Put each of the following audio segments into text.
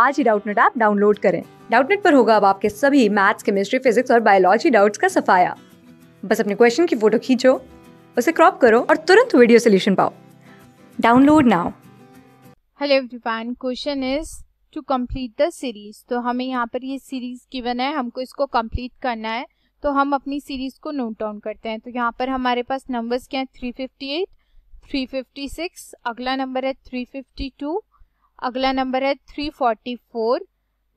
आज ही Doubtnut app download करें डाउटनेट पर होगा अब आपके सभी मैथ्स केमिस्ट्री फिजिक्स और बायोलॉजी डाउट्स का सफाया बस अपने क्वेश्चन की फोटो खींचो उसे क्रॉप करो और तुरंत वीडियो सोल्यूशन पाओ download now hello everyone question is to complete the series तो हमें यहाँ पर ये सीरीज गिवन है हमको इसको कंप्लीट करना है तो हम अपनी सीरीज को नोट डाउन करते हैं तो यहाँ पर हमारे पास नंबर्स क्या है 358, 356, अगला नंबर है 352, अगला नंबर है 344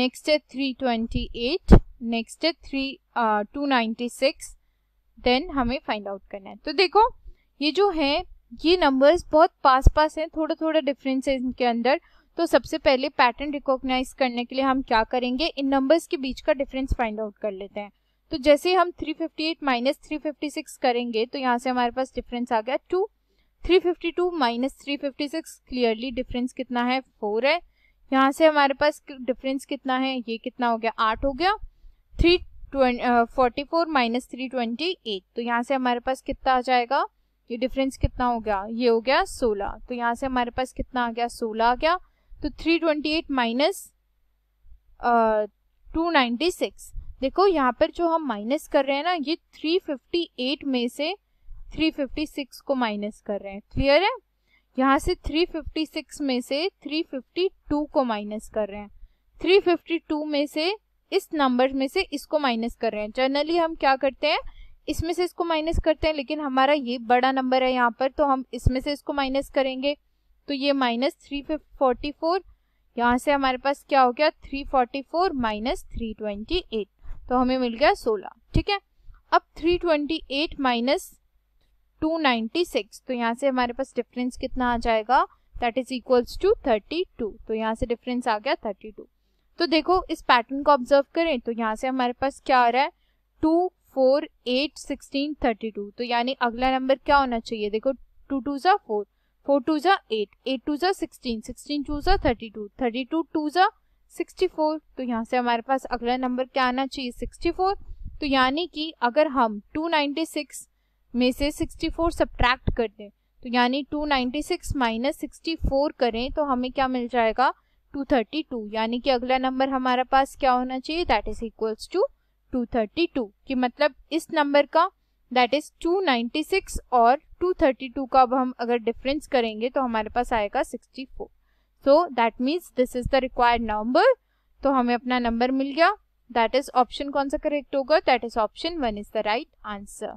नेक्स्ट है 328 नेक्स्ट है three two ninety six then हमें फाइंड आउट करना है तो देखो ये जो है ये नंबर्स बहुत पास पास हैं थोड़ा थोड़ा डिफरेंस है इनके अंदर तो सबसे पहले पैटर्न रिकॉग्नाइज करने के लिए हम क्या करेंगे इन नंबर्स के बीच का डिफरेंस फाइंड आउट कर लेते हैं तो जैसे हम 358 फिफ्टी एट माइनस थ्री करेंगे तो यहाँ से हमारे पास डिफरेंस आ गया two three fifty two minus three fifty six clearly difference कितना है फोर है यहाँ से हमारे पास डिफरेंस कितना है ये कितना हो गया आठ हो गया three forty four minus three twenty eight तो यहाँ से हमारे पास कितना आ जाएगा ये डिफरेंस कितना हो गया ये हो गया सोलह तो यहाँ से हमारे पास कितना आ गया सोलह आ गया तो three twenty eight minus two ninety six देखो यहाँ पर जो हम माइनस कर रहे हैं ना ये थ्री फिफ्टी एट में से 356 को माइनस कर रहे हैं क्लियर है यहाँ से 356 में से 352 को माइनस कर रहे हैं 352 में से इस नंबर में से इसको माइनस कर रहे हैं जनरली हम क्या करते हैं इसमें से इसको माइनस करते हैं लेकिन हमारा ये बड़ा नंबर है यहाँ पर तो हम इसमें से इसको माइनस करेंगे तो ये माइनस थ्री फोर्टी फोर यहाँ से हमारे पास क्या हो गया three forty four minus three twenty eight तो हमें मिल गया सोलह ठीक है अब थ्री ट्वेंटी एट माइनस 296 तो यहाँ से हमारे पास डिफरेंस कितना आ जाएगा दैट इज इक्वल्स टू 32 तो यहाँ से डिफरेंस आ गया 32 तो देखो इस पैटर्न को ऑब्जर्व करें तो यहाँ से हमारे पास क्या आ रहा है two four eight sixteen thirty two तो यानी अगला नंबर क्या होना चाहिए देखो टू टू ज़ा फोर फोर टू ज़ा एट एट टू ज़ा सिक्सटीन सिक्सटीन टू ज़ा thirty two thirty two two ज़ा सिक्सटी फोर तो यहाँ से हमारे पास अगला नंबर क्या आना चाहिए सिक्सटी फोर तो यानी कि अगर हम टू नाइन्टी सिक्स में से 64 सब्ट्रैक्ट कर दें तो यानी 296 नाइन्टी सिक्स माइनस सिक्सटी करें तो हमें क्या मिल जाएगा 232 यानी कि अगला नंबर हमारे पास क्या होना चाहिए दैट इज इक्वल्स टू 232 कि मतलब इस नंबर का दैट इज 296 और 232 का अब हम अगर डिफरेंस करेंगे तो हमारे पास आएगा 64 so that means this is the required number तो हमें अपना नंबर मिल गया दैट इज ऑप्शन कौन सा करेक्ट होगा that is option one is the right answer